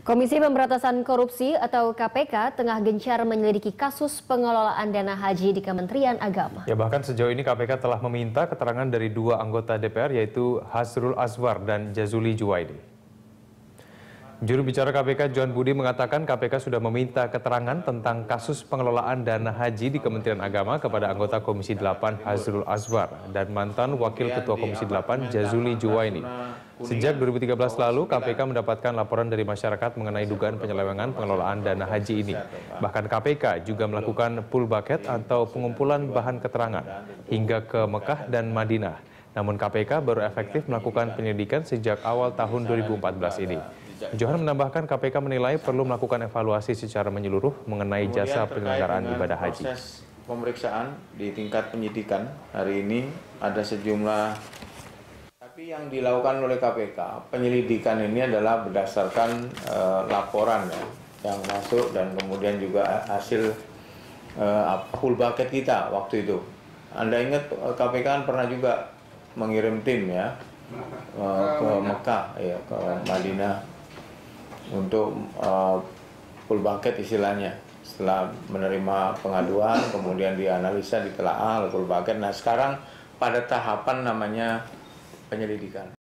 Komisi Pemberantasan Korupsi atau KPK tengah gencar menyelidiki kasus pengelolaan dana haji di Kementerian Agama. Ya bahkan sejauh ini KPK telah meminta keterangan dari dua anggota DPR yaitu Hasrul Azwar dan Jazuli Juwaidi. Juru bicara KPK John Budi mengatakan KPK sudah meminta keterangan tentang kasus pengelolaan dana haji di Kementerian Agama kepada anggota Komisi 8 Hasrul Azwar dan mantan Wakil Ketua Komisi 8 Jazuli Juwaini. Sejak 2013 lalu, KPK mendapatkan laporan dari masyarakat mengenai dugaan penyelewengan pengelolaan dana haji ini. Bahkan KPK juga melakukan pull bucket atau pengumpulan bahan keterangan hingga ke Mekah dan Madinah. Namun KPK baru efektif melakukan penyelidikan sejak awal tahun 2014 ini. Johan menambahkan KPK menilai perlu melakukan evaluasi secara menyeluruh mengenai jasa penyelenggaraan ibadah haji. pemeriksaan di tingkat penyidikan hari ini ada sejumlah tapi yang dilakukan oleh KPK penyelidikan ini adalah berdasarkan uh, laporan ya yang masuk dan kemudian juga hasil uh, full bucket kita waktu itu. Anda ingat KPK eh, kan pernah juga mengirim tim ya uh, ke Mekah ya ke Madinah untuk uh, full bucket istilahnya setelah menerima pengaduan kemudian dianalisa ditelaah full bucket. Nah sekarang pada tahapan namanya penyelidikan